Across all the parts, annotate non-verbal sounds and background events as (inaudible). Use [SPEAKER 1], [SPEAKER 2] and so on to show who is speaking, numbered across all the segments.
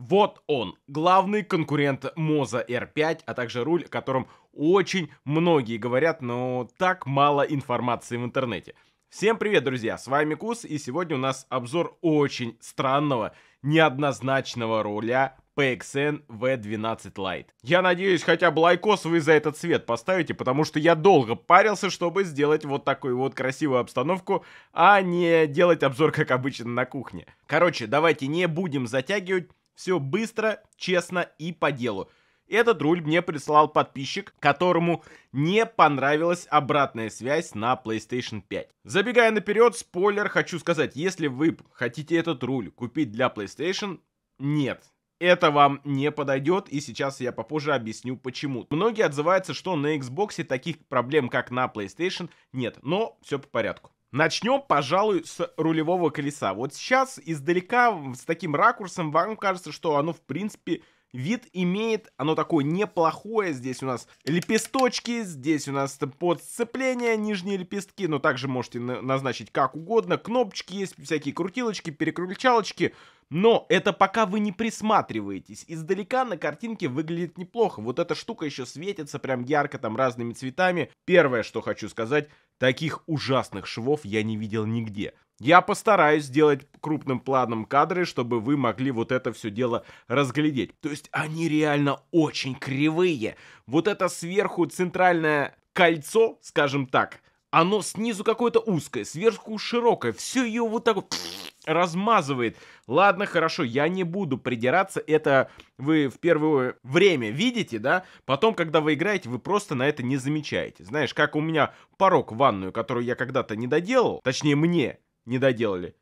[SPEAKER 1] Вот он, главный конкурент Моза R5, а также руль, о котором очень многие говорят, но так мало информации в интернете. Всем привет, друзья, с вами Кус, и сегодня у нас обзор очень странного, неоднозначного руля PXN V12 Lite. Я надеюсь, хотя бы лайкос вы за этот цвет поставите, потому что я долго парился, чтобы сделать вот такую вот красивую обстановку, а не делать обзор, как обычно, на кухне. Короче, давайте не будем затягивать, все быстро, честно и по делу. Этот руль мне прислал подписчик, которому не понравилась обратная связь на PlayStation 5. Забегая наперед, спойлер, хочу сказать, если вы хотите этот руль купить для PlayStation, нет. Это вам не подойдет, и сейчас я попозже объясню почему. Многие отзываются, что на Xbox таких проблем, как на PlayStation, нет, но все по порядку. Начнем, пожалуй, с рулевого колеса. Вот сейчас издалека с таким ракурсом вам кажется, что оно, в принципе, Вид имеет, оно такое неплохое, здесь у нас лепесточки, здесь у нас подцепление нижние лепестки, но также можете назначить как угодно, кнопочки есть, всякие крутилочки, переключалочки, но это пока вы не присматриваетесь. Издалека на картинке выглядит неплохо. Вот эта штука еще светится прям ярко там разными цветами. Первое, что хочу сказать, таких ужасных швов я не видел нигде. Я постараюсь сделать крупным планом кадры, чтобы вы могли вот это все дело разглядеть. То есть они реально очень кривые. Вот это сверху центральное кольцо, скажем так, оно снизу какое-то узкое, сверху широкое, все ее вот так вот (sniffs) размазывает. Ладно, хорошо, я не буду придираться, это вы в первое время видите, да? Потом, когда вы играете, вы просто на это не замечаете. Знаешь, как у меня порог в ванную, которую я когда-то не доделал, точнее мне не доделали.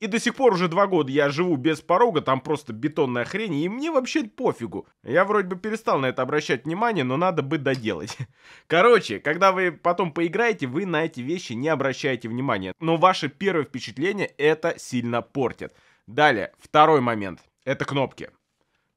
[SPEAKER 1] И до сих пор уже два года я живу без порога, там просто бетонная хрень, и мне вообще пофигу. Я вроде бы перестал на это обращать внимание, но надо бы доделать. (laughs) Короче, когда вы потом поиграете, вы на эти вещи не обращаете внимания. Но ваше первое впечатление это сильно портит. Далее, второй момент. Это кнопки.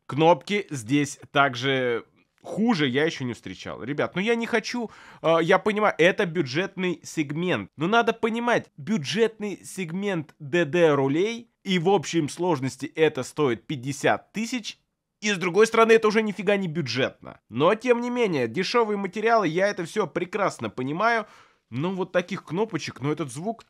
[SPEAKER 1] Кнопки здесь также Хуже я еще не встречал. Ребят, ну я не хочу, э, я понимаю, это бюджетный сегмент. Но надо понимать, бюджетный сегмент ДД рулей, и в общей сложности это стоит 50 тысяч, и с другой стороны, это уже нифига не бюджетно. Но тем не менее, дешевые материалы, я это все прекрасно понимаю. Но ну, вот таких кнопочек, но ну, этот звук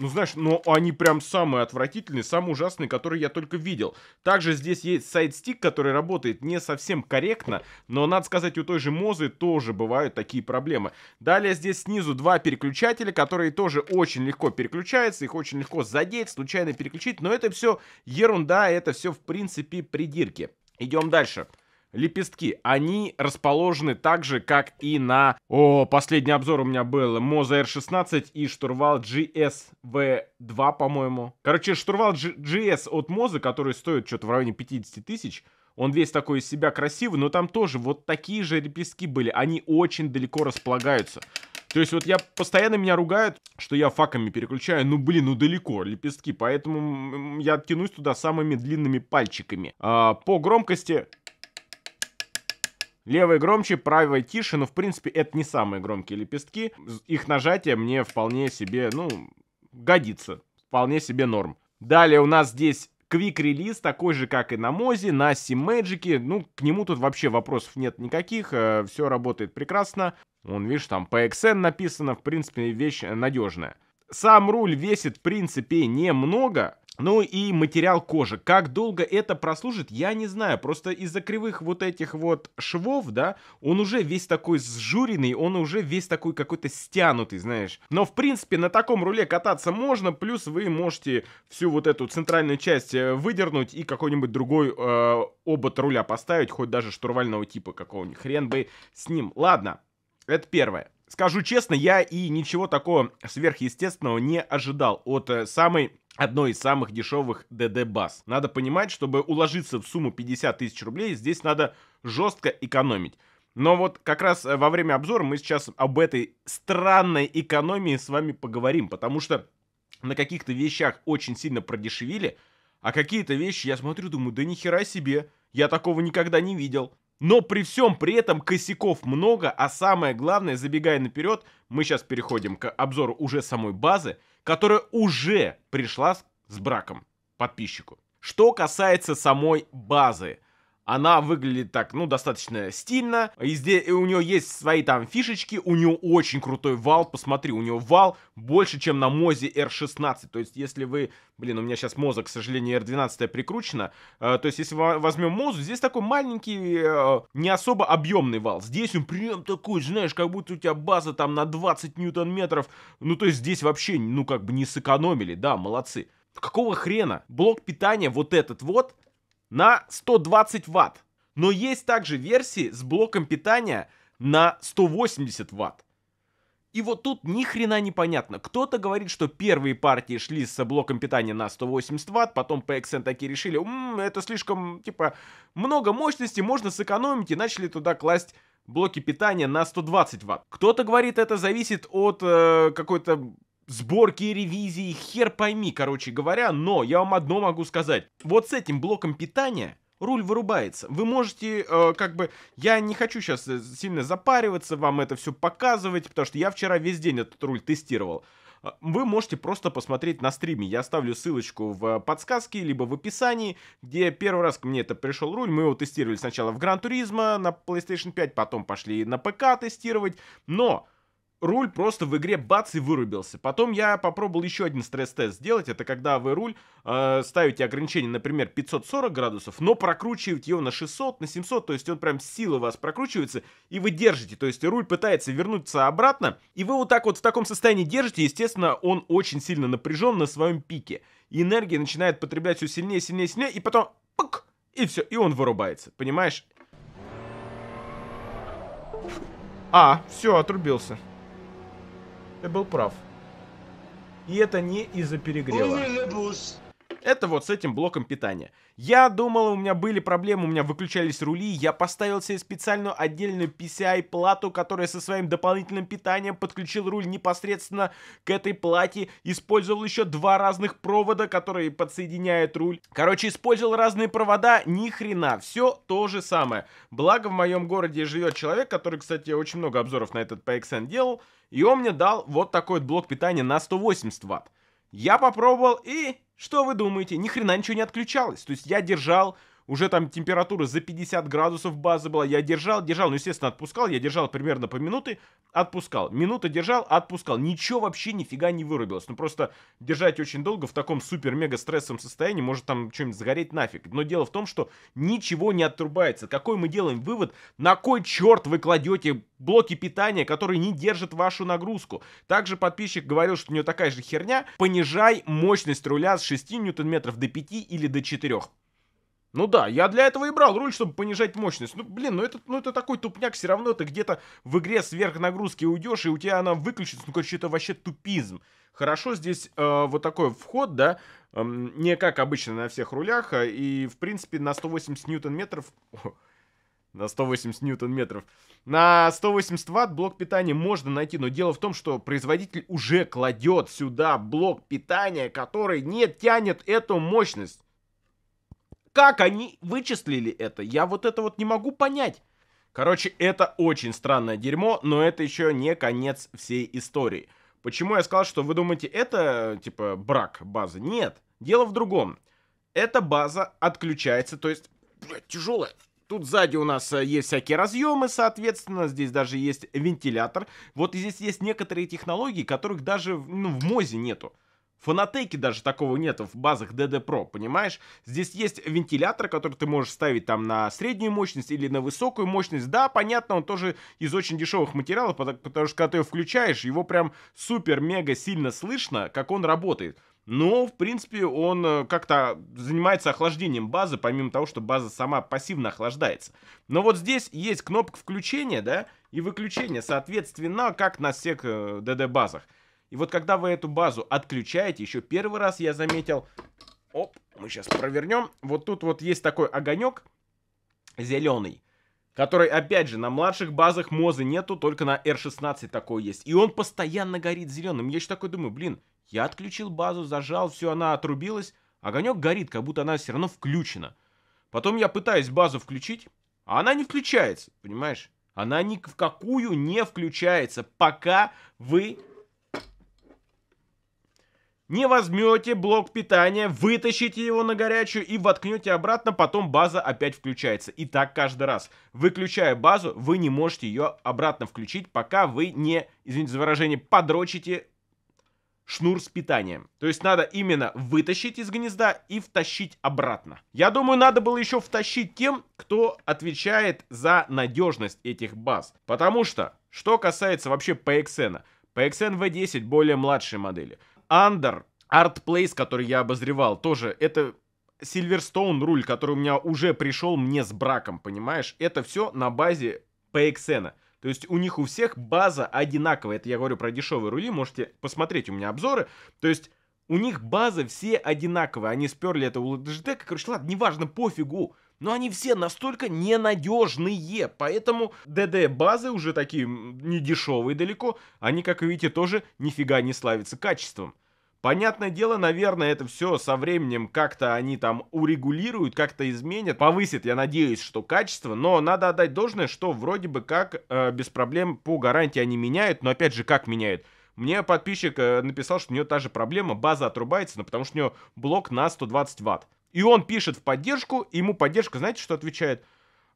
[SPEAKER 1] ну, знаешь, но они прям самые отвратительные, самые ужасные, которые я только видел. Также здесь есть сайдстик, который работает не совсем корректно, но, надо сказать, у той же Мозы тоже бывают такие проблемы. Далее здесь снизу два переключателя, которые тоже очень легко переключаются, их очень легко задеть, случайно переключить, но это все ерунда, это все, в принципе, придирки. Идем дальше лепестки, они расположены так же, как и на... О, последний обзор у меня был. моза R16 и штурвал GSV2, по-моему. Короче, штурвал G GS от Moza, который стоит что-то в районе 50 тысяч, он весь такой из себя красивый, но там тоже вот такие же лепестки были. Они очень далеко располагаются. То есть вот я постоянно меня ругают, что я факами переключаю, ну блин, ну далеко лепестки, поэтому я откинусь туда самыми длинными пальчиками. А, по громкости Левый громче, правый тише, но ну, в принципе это не самые громкие лепестки. Их нажатие мне вполне себе, ну, годится. Вполне себе норм. Далее у нас здесь квик-релиз, такой же, как и на Мози, на Симэджике. Ну, к нему тут вообще вопросов нет никаких, э, все работает прекрасно. Он, видишь, там PXN написано, в принципе, вещь надежная. Сам руль весит, в принципе, немного. Ну и материал кожи. Как долго это прослужит, я не знаю. Просто из-за кривых вот этих вот швов, да, он уже весь такой сжуренный, он уже весь такой какой-то стянутый, знаешь. Но, в принципе, на таком руле кататься можно, плюс вы можете всю вот эту центральную часть э, выдернуть и какой-нибудь другой э, обод руля поставить, хоть даже штурвального типа какого-нибудь. Хрен бы с ним. Ладно, это первое. Скажу честно, я и ничего такого сверхъестественного не ожидал от э, самой одной из самых дешевых DD-баз. Надо понимать, чтобы уложиться в сумму 50 тысяч рублей, здесь надо жестко экономить. Но вот как раз э, во время обзора мы сейчас об этой странной экономии с вами поговорим, потому что на каких-то вещах очень сильно продешевили, а какие-то вещи я смотрю, думаю, да нихера себе, я такого никогда не видел. Но при всем при этом косяков много, а самое главное, забегая наперед, мы сейчас переходим к обзору уже самой базы – которая уже пришла с браком подписчику. Что касается самой базы, она выглядит так, ну, достаточно стильно. И, здесь, у нее есть свои там фишечки. У нее очень крутой вал. Посмотри, у нее вал больше, чем на Мозе R16. То есть, если вы... Блин, у меня сейчас Моза, к сожалению, R12 прикручена. Э, то есть, если возьмем Мозу, здесь такой маленький, э, не особо объемный вал. Здесь он прям такой, знаешь, как будто у тебя база там на 20 ньютон-метров. Ну, то есть, здесь вообще, ну, как бы не сэкономили. Да, молодцы. Какого хрена? Блок питания вот этот вот на 120 ватт. Но есть также версии с блоком питания на 180 ватт. И вот тут ни хрена не понятно. Кто-то говорит, что первые партии шли с блоком питания на 180 ватт, потом PXN такие решили, М, это слишком, типа, много мощности, можно сэкономить, и начали туда класть блоки питания на 120 ватт. Кто-то говорит, это зависит от э, какой-то сборки, ревизии, хер пойми, короче говоря, но я вам одно могу сказать. Вот с этим блоком питания руль вырубается. Вы можете, э, как бы, я не хочу сейчас э, сильно запариваться, вам это все показывать, потому что я вчера весь день этот руль тестировал. Э, вы можете просто посмотреть на стриме. Я оставлю ссылочку в э, подсказке, либо в описании, где первый раз ко мне это пришел руль. Мы его тестировали сначала в Гран Turismo на PlayStation 5, потом пошли на ПК тестировать. Но руль просто в игре бац и вырубился. Потом я попробовал еще один стресс-тест сделать. Это когда вы руль э, ставите ограничение, например, 540 градусов, но прокручиваете его на 600, на 700, то есть он прям силы вас прокручивается, и вы держите. То есть руль пытается вернуться обратно, и вы вот так вот в таком состоянии держите. Естественно, он очень сильно напряжен на своем пике. И энергия начинает потреблять все сильнее, сильнее, сильнее, и потом пук, и все, и он вырубается. Понимаешь? А, все, отрубился. Ты был прав. И это не из-за перегрева. Это вот с этим блоком питания. Я думал, у меня были проблемы, у меня выключались рули, я поставил себе специальную отдельную PCI-плату, которая со своим дополнительным питанием подключил руль непосредственно к этой плате, использовал еще два разных провода, которые подсоединяют руль. Короче, использовал разные провода, ни хрена, все то же самое. Благо в моем городе живет человек, который, кстати, очень много обзоров на этот PXN делал, и он мне дал вот такой вот блок питания на 180 ватт. Я попробовал, и что вы думаете? Ни хрена ничего не отключалось. То есть я держал уже там температура за 50 градусов база была, я держал, держал, ну, естественно, отпускал, я держал примерно по минуты, отпускал, минута держал, отпускал, ничего вообще нифига не вырубилось, ну, просто держать очень долго в таком супер-мега стрессовом состоянии, может там что-нибудь загореть нафиг, но дело в том, что ничего не отрубается, какой мы делаем вывод, на кой черт вы кладете блоки питания, которые не держат вашу нагрузку, также подписчик говорил, что у него такая же херня, понижай мощность руля с 6 ньютон-метров до 5 или до 4, ну да, я для этого и брал руль, чтобы понижать мощность. Ну блин, ну это, ну это такой тупняк, все равно ты где-то в игре сверхнагрузки уйдешь, и у тебя она выключится. Ну короче, это вообще тупизм. Хорошо здесь э, вот такой вход, да, э, не как обычно на всех рулях, а, и в принципе на 180 ньютон-метров... На 180 ньютон-метров. На 180 ватт блок питания можно найти, но дело в том, что производитель уже кладет сюда блок питания, который не тянет эту мощность. Как они вычислили это? Я вот это вот не могу понять. Короче, это очень странное дерьмо, но это еще не конец всей истории. Почему я сказал, что вы думаете, это, типа, брак базы? Нет, дело в другом. Эта база отключается, то есть, блядь, тяжелая. Тут сзади у нас э, есть всякие разъемы, соответственно, здесь даже есть вентилятор. Вот здесь есть некоторые технологии, которых даже ну, в МОЗе нету. Фанатеки даже такого нет в базах DD Pro, понимаешь? Здесь есть вентилятор, который ты можешь ставить там на среднюю мощность или на высокую мощность. Да, понятно, он тоже из очень дешевых материалов, потому что когда ты его включаешь, его прям супер-мега сильно слышно, как он работает. Но, в принципе, он э, как-то занимается охлаждением базы, помимо того, что база сама пассивно охлаждается. Но вот здесь есть кнопка включения, да, и выключения, соответственно, как на всех DD-базах. Э, и вот когда вы эту базу отключаете, еще первый раз я заметил... Оп, мы сейчас провернем. Вот тут вот есть такой огонек зеленый который, опять же, на младших базах Мозы нету, только на R16 такой есть. И он постоянно горит зеленым. Я еще такой думаю, блин, я отключил базу, зажал, все, она отрубилась. Огонек горит, как будто она все равно включена. Потом я пытаюсь базу включить, а она не включается, понимаешь? Она ни в какую не включается, пока вы не возьмете блок питания, вытащите его на горячую и воткнете обратно, потом база опять включается. И так каждый раз. Выключая базу, вы не можете ее обратно включить, пока вы не, извините за выражение, подрочите шнур с питанием. То есть надо именно вытащить из гнезда и втащить обратно. Я думаю, надо было еще втащить тем, кто отвечает за надежность этих баз. Потому что, что касается вообще PXN, PXN V10 более младшей модели – Андер, Art Place, который я обозревал, тоже это Silverstone руль, который у меня уже пришел мне с браком, понимаешь? Это все на базе PXN. То есть у них у всех база одинаковая. Это я говорю про дешевые рули, можете посмотреть у меня обзоры. То есть у них база все одинаковые. Они сперли это у ЛДЖД, короче, ладно, неважно, пофигу но они все настолько ненадежные, поэтому ДД-базы уже такие недешевые далеко, они, как видите, тоже нифига не славятся качеством. Понятное дело, наверное, это все со временем как-то они там урегулируют, как-то изменят, повысят, я надеюсь, что качество, но надо отдать должное, что вроде бы как э, без проблем по гарантии они меняют, но опять же, как меняют? Мне подписчик э, написал, что у него та же проблема, база отрубается, но потому что у него блок на 120 ватт. И он пишет в поддержку, и ему поддержка, знаете, что отвечает?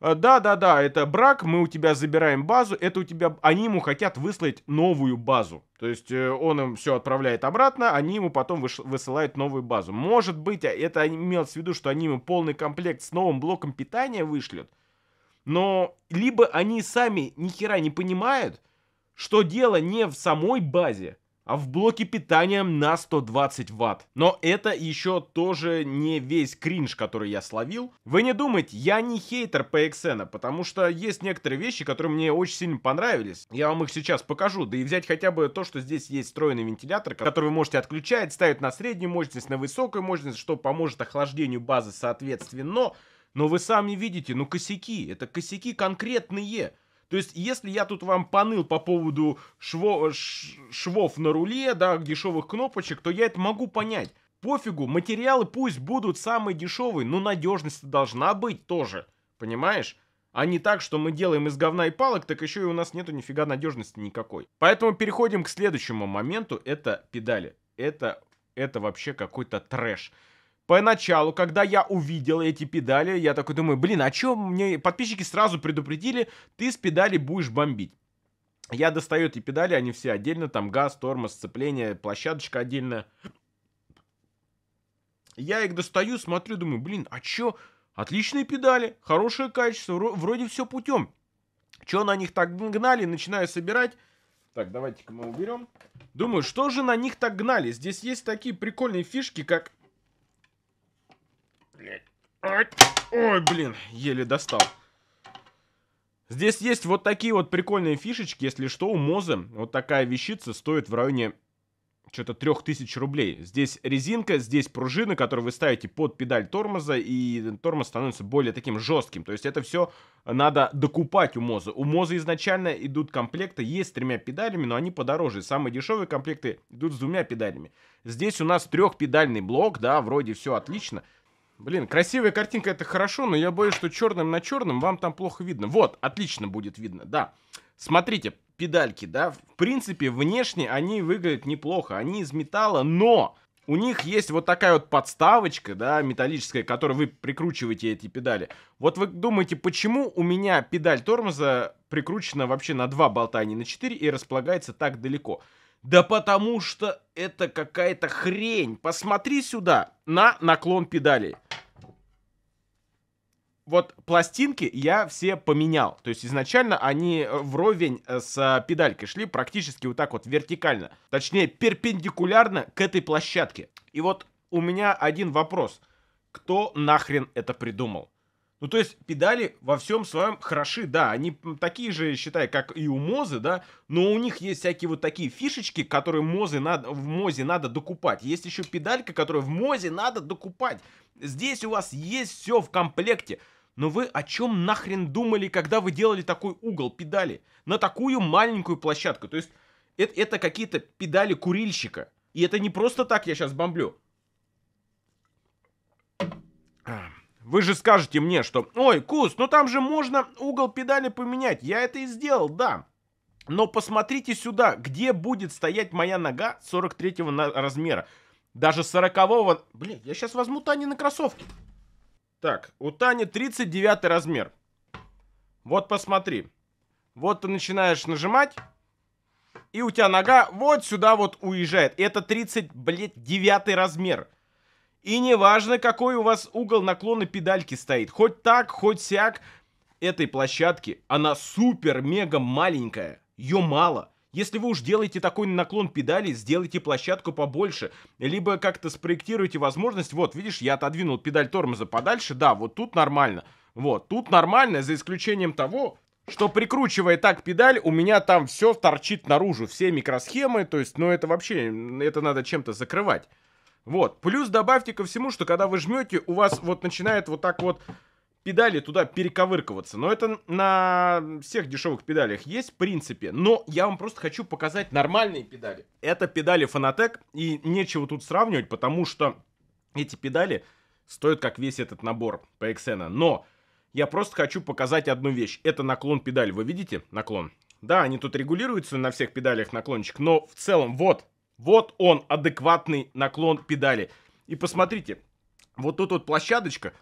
[SPEAKER 1] Да, да, да, это брак, мы у тебя забираем базу, это у тебя, они ему хотят выслать новую базу. То есть э, он им все отправляет обратно, они ему потом выш... высылают новую базу. Может быть, а это имелось в виду, что они ему полный комплект с новым блоком питания вышлют. Но либо они сами ни хера не понимают, что дело не в самой базе, а в блоке питания на 120 ватт. Но это еще тоже не весь кринж, который я словил. Вы не думайте, я не хейтер PXN, потому что есть некоторые вещи, которые мне очень сильно понравились. Я вам их сейчас покажу. Да и взять хотя бы то, что здесь есть встроенный вентилятор, который вы можете отключать, ставить на среднюю мощность, на высокую мощность, что поможет охлаждению базы соответственно. Но вы сами видите, ну косяки, это косяки конкретные. То есть, если я тут вам поныл по поводу шво, ш, швов на руле, да, дешевых кнопочек, то я это могу понять. Пофигу, материалы пусть будут самые дешевые, но надежность должна быть тоже, понимаешь? А не так, что мы делаем из говна и палок, так еще и у нас нету нифига надежности никакой. Поэтому переходим к следующему моменту, это педали. Это, это вообще какой-то трэш. Поначалу, когда я увидел эти педали, я такой думаю, блин, а чё мне... Подписчики сразу предупредили, ты с педали будешь бомбить. Я достаю эти педали, они все отдельно, там газ, тормоз, сцепление, площадочка отдельная. Я их достаю, смотрю, думаю, блин, а чё? Отличные педали, хорошее качество, вроде все путем. Чё на них так гнали, начинаю собирать. Так, давайте-ка мы уберем. Думаю, что же на них так гнали? Здесь есть такие прикольные фишки, как Ой, блин, еле достал. Здесь есть вот такие вот прикольные фишечки. Если что, у Мозы вот такая вещица стоит в районе что-то 3000 рублей. Здесь резинка, здесь пружина, которую вы ставите под педаль тормоза, и тормоз становится более таким жестким. То есть это все надо докупать у Мозы. У Мозы изначально идут комплекты, есть с тремя педалями, но они подороже. Самые дешевые комплекты идут с двумя педалями. Здесь у нас трехпедальный блок, да, вроде все отлично. Блин, красивая картинка это хорошо, но я боюсь, что черным на черном вам там плохо видно. Вот, отлично будет видно, да. Смотрите, педальки, да, в принципе, внешне они выглядят неплохо, они из металла, но у них есть вот такая вот подставочка, да, металлическая, которой вы прикручиваете эти педали. Вот вы думаете, почему у меня педаль тормоза прикручена вообще на два болта, а не на четыре и располагается так далеко? Да потому что это какая-то хрень. Посмотри сюда на наклон педали. Вот пластинки я все поменял. То есть изначально они э, вровень э, с э, педалькой шли практически вот так вот вертикально. Точнее, перпендикулярно к этой площадке. И вот у меня один вопрос. Кто нахрен это придумал? Ну, то есть педали во всем своем хороши, да, они такие же, считай, как и у Мозы, да, но у них есть всякие вот такие фишечки, которые Мозы надо, в Мозе надо докупать. Есть еще педалька, которую в Мозе надо докупать. Здесь у вас есть все в комплекте. Но вы о чем нахрен думали, когда вы делали такой угол педали? На такую маленькую площадку. То есть это, это какие-то педали курильщика. И это не просто так я сейчас бомблю. А. Вы же скажете мне, что «Ой, Кус, ну там же можно угол педали поменять». Я это и сделал, да. Но посмотрите сюда, где будет стоять моя нога 43 на размера. Даже 40-го... Блин, я сейчас возьму Тани на кроссовки. Так, у Тани 39 размер. Вот посмотри. Вот ты начинаешь нажимать, и у тебя нога вот сюда вот уезжает. Это 30, блядь, 9 размер. И неважно, какой у вас угол наклона педальки стоит, хоть так, хоть сяк, этой площадки, она супер-мега маленькая, ее мало. Если вы уж делаете такой наклон педали, сделайте площадку побольше. Либо как-то спроектируйте возможность. Вот, видишь, я отодвинул педаль тормоза подальше. Да, вот тут нормально. Вот, тут нормально, за исключением того, что прикручивая так педаль, у меня там все торчит наружу, все микросхемы, то есть, ну это вообще, это надо чем-то закрывать. Вот. Плюс добавьте ко всему, что когда вы жмете, у вас вот начинает вот так вот педали туда перековырковаться. Но это на всех дешевых педалях есть, в принципе. Но я вам просто хочу показать нормальные педали. Это педали Fanatec, и нечего тут сравнивать, потому что эти педали стоят как весь этот набор PXN. Но я просто хочу показать одну вещь. Это наклон педаль. Вы видите наклон? Да, они тут регулируются на всех педалях наклончик, но в целом вот вот он, адекватный наклон педали. И посмотрите, вот тут вот площадочка,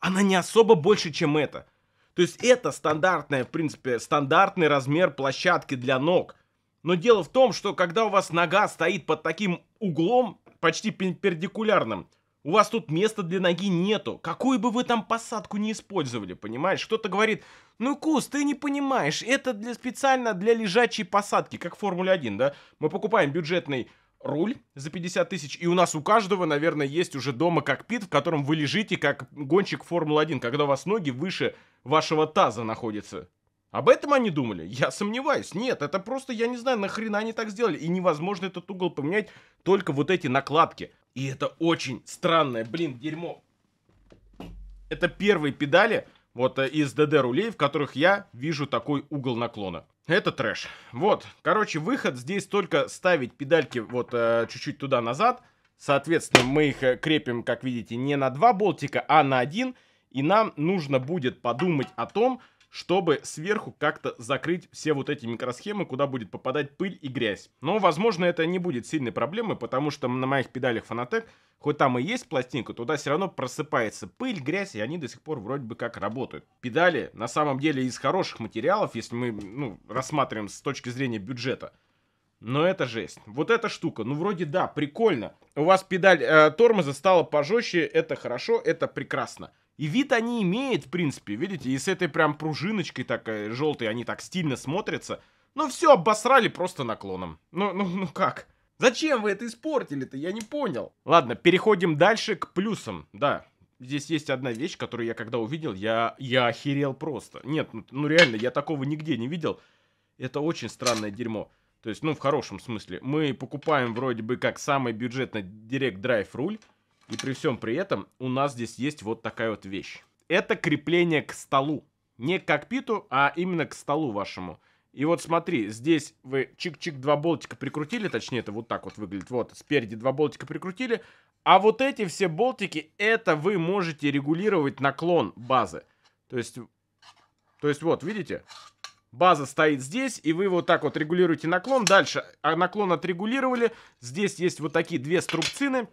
[SPEAKER 1] она не особо больше, чем это. То есть это стандартная, в принципе, стандартный размер площадки для ног. Но дело в том, что когда у вас нога стоит под таким углом, почти перпендикулярным, у вас тут места для ноги нету. Какую бы вы там посадку не использовали, понимаешь? Кто-то говорит, ну, Кус, ты не понимаешь, это для, специально для лежачей посадки, как в Формуле 1, да? Мы покупаем бюджетный руль за 50 тысяч, и у нас у каждого, наверное, есть уже дома кокпит, в котором вы лежите как гонщик Формулы 1, когда у вас ноги выше вашего таза находятся. Об этом они думали? Я сомневаюсь. Нет, это просто, я не знаю, нахрена они так сделали. И невозможно этот угол поменять, только вот эти накладки. И это очень странное, блин, дерьмо. Это первые педали, вот э, из ДД рулей, в которых я вижу такой угол наклона. Это трэш. Вот, короче, выход здесь только ставить педальки вот э, чуть-чуть туда-назад. Соответственно, мы их э, крепим, как видите, не на два болтика, а на один. И нам нужно будет подумать о том, чтобы сверху как-то закрыть все вот эти микросхемы, куда будет попадать пыль и грязь. Но, возможно, это не будет сильной проблемой, потому что на моих педалях Fanatec, хоть там и есть пластинка, туда все равно просыпается пыль, грязь, и они до сих пор вроде бы как работают. Педали, на самом деле, из хороших материалов, если мы ну, рассматриваем с точки зрения бюджета. Но это жесть. Вот эта штука, ну вроде да, прикольно. У вас педаль э, тормоза стала пожестче, это хорошо, это прекрасно. И вид они имеют, в принципе, видите, и с этой прям пружиночкой так желтой они так стильно смотрятся. Но ну, все обосрали просто наклоном. Ну, ну, ну как? Зачем вы это испортили-то? Я не понял. Ладно, переходим дальше к плюсам. Да, здесь есть одна вещь, которую я когда увидел, я, я охерел просто. Нет, ну, ну реально, я такого нигде не видел. Это очень странное дерьмо. То есть, ну, в хорошем смысле. Мы покупаем вроде бы как самый бюджетный Direct Drive руль. И при всем при этом у нас здесь есть вот такая вот вещь. Это крепление к столу. Не к кокпиту, а именно к столу вашему. И вот смотри, здесь вы чик-чик два болтика прикрутили, точнее это вот так вот выглядит, вот спереди два болтика прикрутили, а вот эти все болтики, это вы можете регулировать наклон базы. То есть, то есть вот, видите, база стоит здесь, и вы вот так вот регулируете наклон. Дальше а наклон отрегулировали, здесь есть вот такие две струбцины,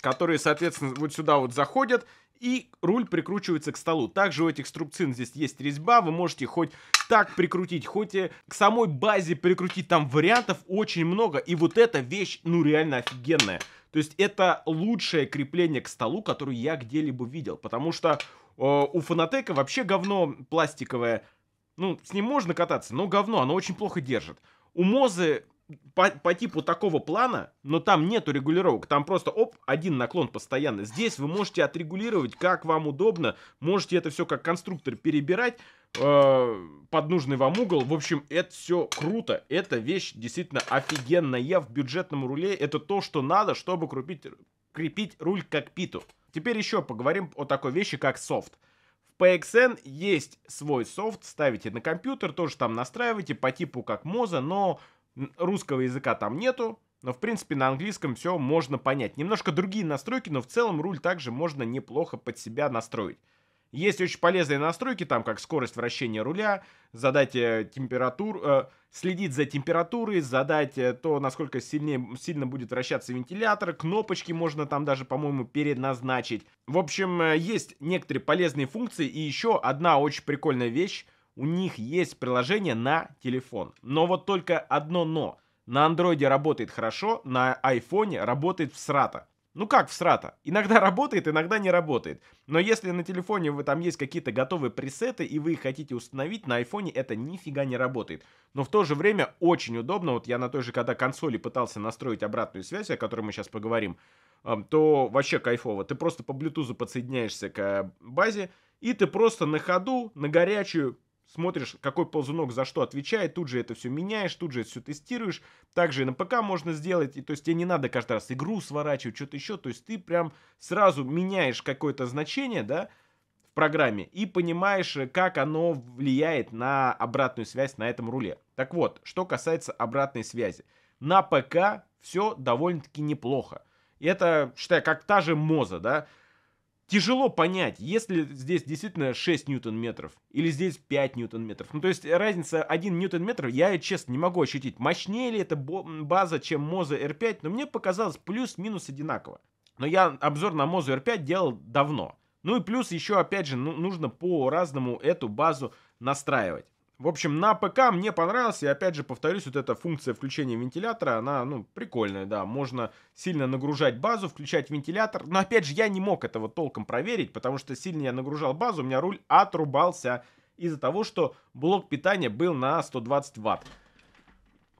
[SPEAKER 1] которые, соответственно, вот сюда вот заходят, и руль прикручивается к столу. Также у этих струбцин здесь есть резьба, вы можете хоть так прикрутить, хоть и к самой базе прикрутить, там вариантов очень много, и вот эта вещь, ну, реально офигенная. То есть это лучшее крепление к столу, которое я где-либо видел, потому что э, у Фанатека вообще говно пластиковое, ну, с ним можно кататься, но говно, оно очень плохо держит. У Мозы по, по типу такого плана, но там нету регулировок, там просто оп, один наклон постоянно. Здесь вы можете отрегулировать, как вам удобно, можете это все как конструктор перебирать э, под нужный вам угол. В общем, это все круто, эта вещь действительно офигенная в бюджетном руле. Это то, что надо, чтобы крупить, крепить руль к кокпиту. Теперь еще поговорим о такой вещи, как софт. PXN есть свой софт, ставите на компьютер, тоже там настраиваете по типу как Моза, но Русского языка там нету, но, в принципе, на английском все можно понять. Немножко другие настройки, но в целом руль также можно неплохо под себя настроить. Есть очень полезные настройки, там как скорость вращения руля, задать э, температуру, э, следить за температурой, задать э, то, насколько сильнее, сильно будет вращаться вентилятор, кнопочки можно там даже, по-моему, переназначить. В общем, э, есть некоторые полезные функции и еще одна очень прикольная вещь, у них есть приложение на телефон. Но вот только одно но. На андроиде работает хорошо, на айфоне работает всрато. Ну как всрато? Иногда (laughs) работает, иногда не работает. Но если на телефоне вы там есть какие-то готовые пресеты и вы их хотите установить, на айфоне это нифига не работает. Но в то же время очень удобно. Вот я на той же, когда консоли пытался настроить обратную связь, о которой мы сейчас поговорим, эм, то вообще кайфово. Ты просто по Bluetooth подсоединяешься к э, базе, и ты просто на ходу, на горячую смотришь, какой ползунок за что отвечает, тут же это все меняешь, тут же это все тестируешь. Также и на ПК можно сделать, и то есть тебе не надо каждый раз игру сворачивать, что-то еще, то есть ты прям сразу меняешь какое-то значение, да, в программе, и понимаешь, э, как оно влияет на обратную связь на этом руле. Так вот, что касается обратной связи. На ПК все довольно-таки неплохо. И это, считай, как та же Моза, да, тяжело понять, если здесь действительно 6 ньютон-метров или здесь 5 ньютон-метров. Ну, то есть э, разница 1 ньютон-метр я, честно, не могу ощутить. Мощнее ли эта база, чем Моза R5, но мне показалось плюс-минус одинаково. Но я обзор на Мозу R5 делал давно. Ну и плюс еще, опять же, ну, нужно по-разному эту базу настраивать. В общем, на ПК мне понравился, и опять же повторюсь, вот эта функция включения вентилятора, она, ну, прикольная, да, можно сильно нагружать базу, включать вентилятор, но опять же я не мог этого толком проверить, потому что сильно я нагружал базу, у меня руль отрубался из-за того, что блок питания был на 120 ватт.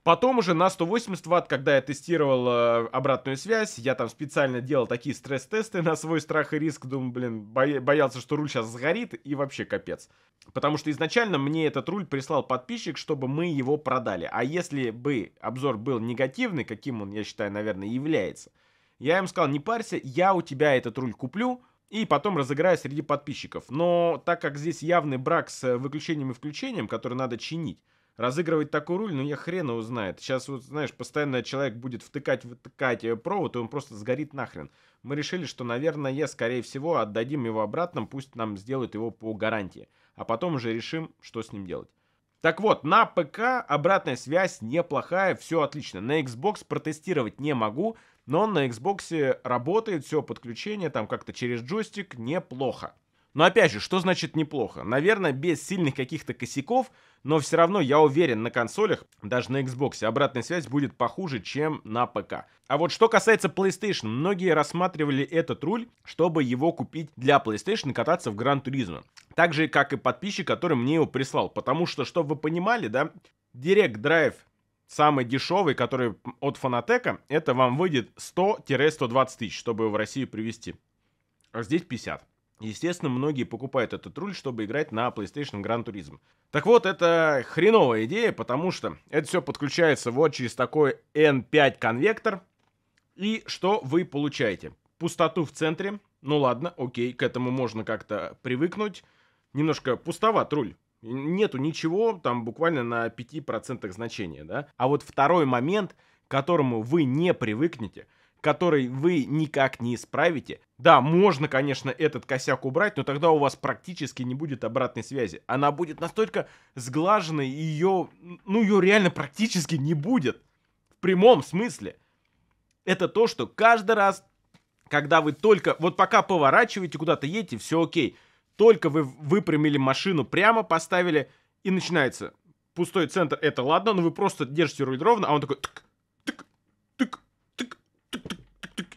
[SPEAKER 1] Потом уже на 180 ватт, когда я тестировал э, обратную связь, я там специально делал такие стресс-тесты (laughs) на свой страх и риск, думаю, блин, боялся, что руль сейчас сгорит и вообще капец. Потому что изначально мне этот руль прислал подписчик, чтобы мы его продали. А если бы обзор был негативный, каким он, я считаю, наверное, является, я им сказал, не парься, я у тебя этот руль куплю, и потом разыграю среди подписчиков. Но так как здесь явный брак с э, выключением и включением, который надо чинить, разыгрывать такую руль, ну я хрена узнает. Сейчас вот, знаешь, постоянно человек будет втыкать, втыкать э, провод, и он просто сгорит нахрен. Мы решили, что, наверное, скорее всего, отдадим его обратно, пусть нам сделают его по гарантии. А потом уже решим, что с ним делать. Так вот, на ПК обратная связь неплохая, все отлично. На Xbox протестировать не могу, но он на Xbox работает, все подключение там как-то через джойстик неплохо. Но опять же, что значит неплохо? Наверное, без сильных каких-то косяков, но все равно я уверен, на консолях, даже на Xbox, обратная связь будет похуже, чем на ПК. А вот что касается PlayStation, многие рассматривали этот руль, чтобы его купить для PlayStation и кататься в Gran Turismo. Так же, как и подписчик, который мне его прислал. Потому что, чтобы вы понимали, да, Direct Drive самый дешевый, который от Фанатека, это вам выйдет 100-120 тысяч, чтобы его в Россию привезти. А здесь 50. Естественно, многие покупают этот руль, чтобы играть на PlayStation Gran Turismo. Так вот, это хреновая идея, потому что это все подключается вот через такой N5 конвектор. И что вы получаете? Пустоту в центре. Ну ладно, окей, к этому можно как-то привыкнуть. Немножко пустоват руль. Нету ничего, там буквально на 5% значения, да? А вот второй момент, к которому вы не привыкнете – который вы никак не исправите. Да, можно, конечно, этот косяк убрать, но тогда у вас практически не будет обратной связи. Она будет настолько сглаженной, ее, ну, ее реально практически не будет. В прямом смысле. Это то, что каждый раз, когда вы только, вот пока поворачиваете куда-то, едете, все окей. Только вы выпрямили машину прямо, поставили, и начинается пустой центр, это ладно, но вы просто держите руль ровно, а он такой тык, тык, тык,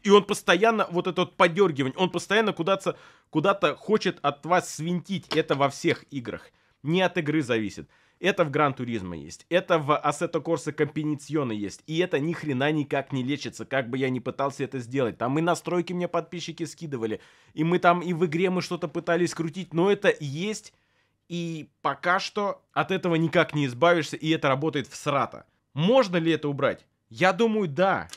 [SPEAKER 1] и он постоянно, вот это вот подергивание, он постоянно куда-то куда хочет от вас свинтить. Это во всех играх. Не от игры зависит. Это в Гран Туризма есть, это в Ассето Корса Компенсиона есть, и это ни хрена никак не лечится, как бы я ни пытался это сделать. Там и настройки мне подписчики скидывали, и мы там и в игре мы что-то пытались крутить, но это есть, и пока что от этого никак не избавишься, и это работает в срата. Можно ли это убрать? Я думаю, да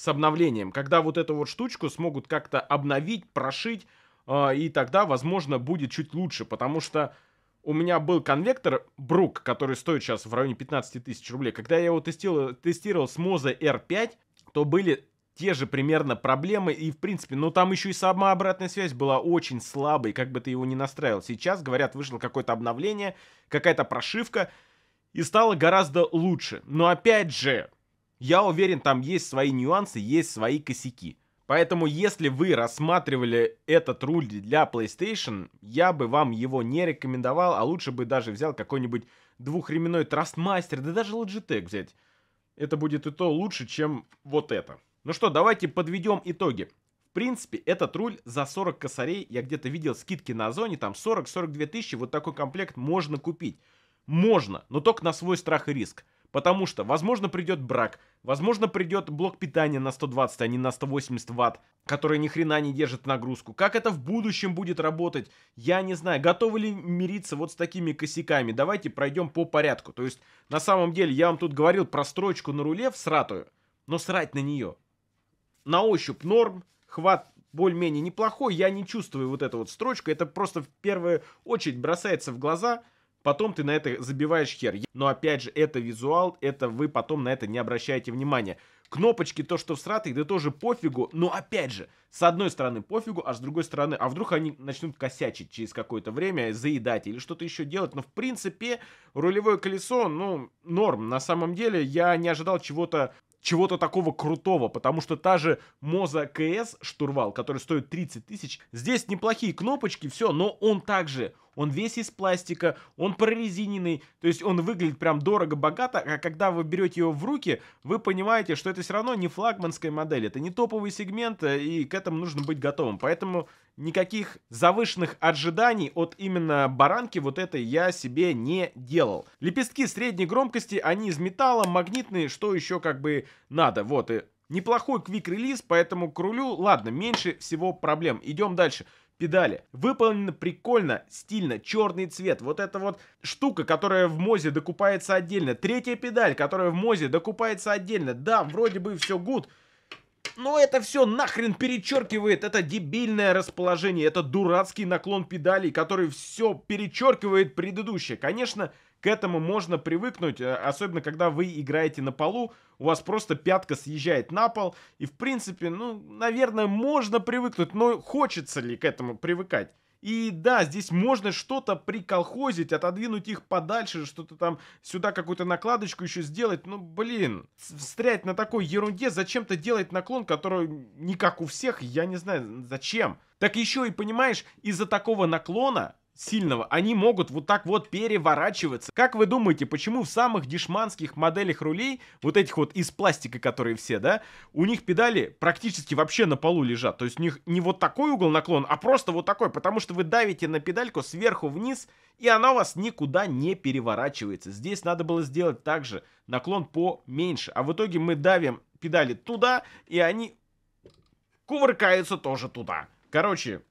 [SPEAKER 1] с обновлением, когда вот эту вот штучку смогут как-то обновить, прошить, э, и тогда, возможно, будет чуть лучше, потому что у меня был конвектор Брук, который стоит сейчас в районе 15 тысяч рублей. Когда я его тестировал, тестировал с Moza R5, то были те же примерно проблемы, и в принципе, ну там еще и сама обратная связь была очень слабой, как бы ты его ни настраивал. Сейчас, говорят, вышло какое-то обновление, какая-то прошивка, и стало гораздо лучше. Но опять же, я уверен, там есть свои нюансы, есть свои косяки. Поэтому, если вы рассматривали этот руль для PlayStation, я бы вам его не рекомендовал, а лучше бы даже взял какой-нибудь двухременной Trustmaster, да даже Logitech взять. Это будет и то лучше, чем вот это. Ну что, давайте подведем итоги. В принципе, этот руль за 40 косарей, я где-то видел скидки на Озоне, там 40-42 тысячи, вот такой комплект можно купить. Можно, но только на свой страх и риск. Потому что, возможно, придет брак, возможно, придет блок питания на 120, а не на 180 ватт, который ни хрена не держит нагрузку. Как это в будущем будет работать, я не знаю. Готовы ли мириться вот с такими косяками? Давайте пройдем по порядку. То есть, на самом деле, я вам тут говорил про строчку на руле в сратую, но срать на нее. На ощупь норм, хват более-менее неплохой, я не чувствую вот эту вот строчку, это просто в первую очередь бросается в глаза – Потом ты на это забиваешь хер. Но опять же, это визуал, это вы потом на это не обращаете внимания. Кнопочки, то, что всратые, да тоже пофигу. Но опять же, с одной стороны пофигу, а с другой стороны, а вдруг они начнут косячить через какое-то время, заедать или что-то еще делать. Но в принципе, рулевое колесо, ну, норм. На самом деле, я не ожидал чего-то чего-то такого крутого, потому что та же Моза КС штурвал, который стоит 30 тысяч, здесь неплохие кнопочки, все, но он также, он весь из пластика, он прорезиненный, то есть он выглядит прям дорого-богато, а когда вы берете его в руки, вы понимаете, что это все равно не флагманская модель, это не топовый сегмент, э, и к этому нужно быть готовым. Поэтому никаких завышенных ожиданий от именно баранки вот этой я себе не делал. Лепестки средней громкости, они из металла, магнитные, что еще как бы надо, вот и... Неплохой квик-релиз, поэтому к рулю, ладно, меньше всего проблем. Идем дальше педали. Выполнено прикольно, стильно, черный цвет. Вот эта вот штука, которая в Мозе докупается отдельно. Третья педаль, которая в Мозе докупается отдельно. Да, вроде бы все гуд но это все нахрен перечеркивает, это дебильное расположение, это дурацкий наклон педалей, который все перечеркивает предыдущее. Конечно, к этому можно привыкнуть, э, особенно когда вы играете на полу, у вас просто пятка съезжает на пол, и в принципе, ну, наверное, можно привыкнуть, но хочется ли к этому привыкать? И да, здесь можно что-то приколхозить, отодвинуть их подальше, что-то там сюда какую-то накладочку еще сделать. Ну, блин, встрять на такой ерунде, зачем-то делать наклон, который не как у всех, я не знаю, зачем. Так еще и, понимаешь, из-за такого наклона сильного. Они могут вот так вот переворачиваться. Как вы думаете, почему в самых дешманских моделях рулей, вот этих вот из пластика, которые все, да, у них педали практически вообще на полу лежат. То есть у них не вот такой угол наклон, а просто вот такой, потому что вы давите на педальку сверху вниз, и она у вас никуда не переворачивается. Здесь надо было сделать также наклон поменьше. А в итоге мы давим педали туда, и они кувыркаются тоже туда. Короче,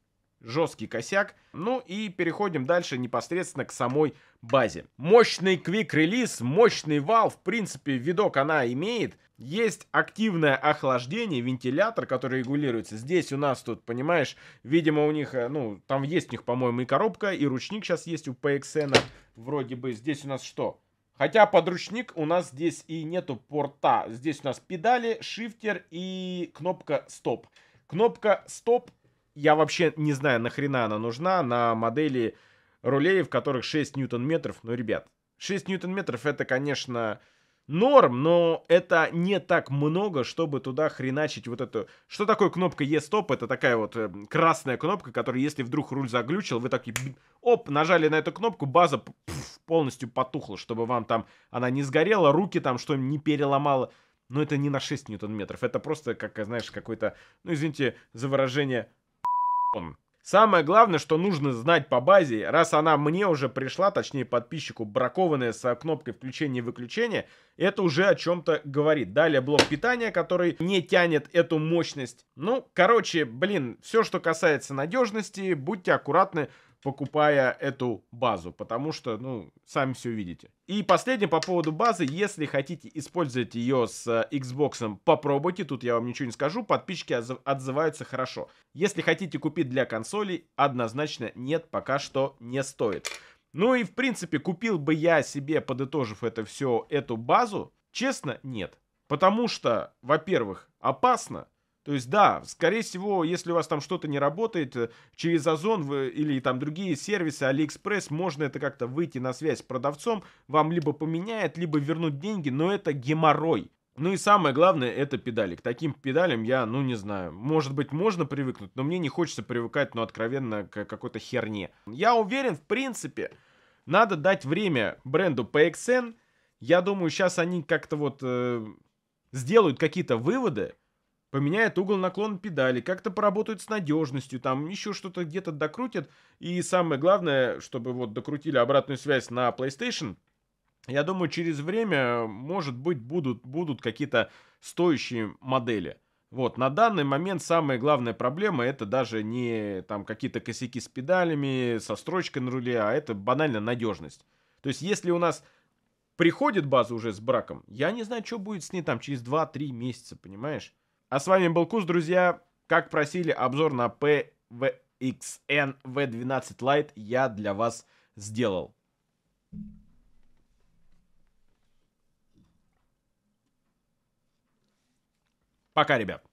[SPEAKER 1] жесткий косяк. Ну и переходим дальше непосредственно к самой базе. Мощный квик-релиз, мощный вал, в принципе, видок она имеет. Есть активное охлаждение, вентилятор, который регулируется. Здесь у нас тут, понимаешь, видимо, у них, э, ну, там есть у них, по-моему, и коробка, и ручник сейчас есть у PXN. Вроде бы здесь у нас что? Хотя под ручник у нас здесь и нету порта. Здесь у нас педали, шифтер и кнопка стоп. Кнопка стоп я вообще не знаю, нахрена она нужна на модели рулей, в которых 6 ньютон-метров. Ну, ребят, 6 ньютон-метров это, конечно, норм, но это не так много, чтобы туда хреначить вот эту... Что такое кнопка E-стоп? Это такая вот эм, красная кнопка, которая, если вдруг руль заглючил, вы такие... Оп, нажали на эту кнопку, база пфф, полностью потухла, чтобы вам там она не сгорела, руки там что-нибудь не переломала. Но это не на 6 ньютон-метров, это просто, как, знаешь, какой-то, ну, извините за выражение, Самое главное, что нужно знать по базе, раз она мне уже пришла, точнее подписчику, бракованная с кнопкой включения и выключения, это уже о чем-то говорит. Далее блок питания, который не тянет эту мощность. Ну, короче, блин, все, что касается надежности, будьте аккуратны покупая эту базу, потому что, ну, сами все видите. И последнее по поводу базы, если хотите использовать ее с э, Xbox, попробуйте, тут я вам ничего не скажу, подписчики отзываются хорошо. Если хотите купить для консолей, однозначно нет, пока что не стоит. Ну и в принципе, купил бы я себе, подытожив это все, эту базу, честно, нет. Потому что, во-первых, опасно, то есть, да, скорее всего, если у вас там что-то не работает, э, через Озон или там другие сервисы, Алиэкспресс, можно это как-то выйти на связь с продавцом, вам либо поменяет, либо вернут деньги, но это геморрой. Ну и самое главное, это педали. К таким педалям я, ну не знаю, может быть, можно привыкнуть, но мне не хочется привыкать, ну, откровенно, к какой-то херне. Я уверен, в принципе, надо дать время бренду PXN. Я думаю, сейчас они как-то вот э, сделают какие-то выводы, поменяет угол наклона педали, как-то поработают с надежностью, там еще что-то где-то докрутят. И самое главное, чтобы вот докрутили обратную связь на PlayStation, я думаю, через время, может быть, будут, будут какие-то стоящие модели. Вот, на данный момент самая главная проблема это даже не там какие-то косяки с педалями, со строчкой на руле, а это банально надежность. То есть, если у нас приходит база уже с браком, я не знаю, что будет с ней там через 2-3 месяца, понимаешь? А с вами был Кус, друзья. Как просили, обзор на PVXN V12 Lite я для вас сделал. Пока, ребят.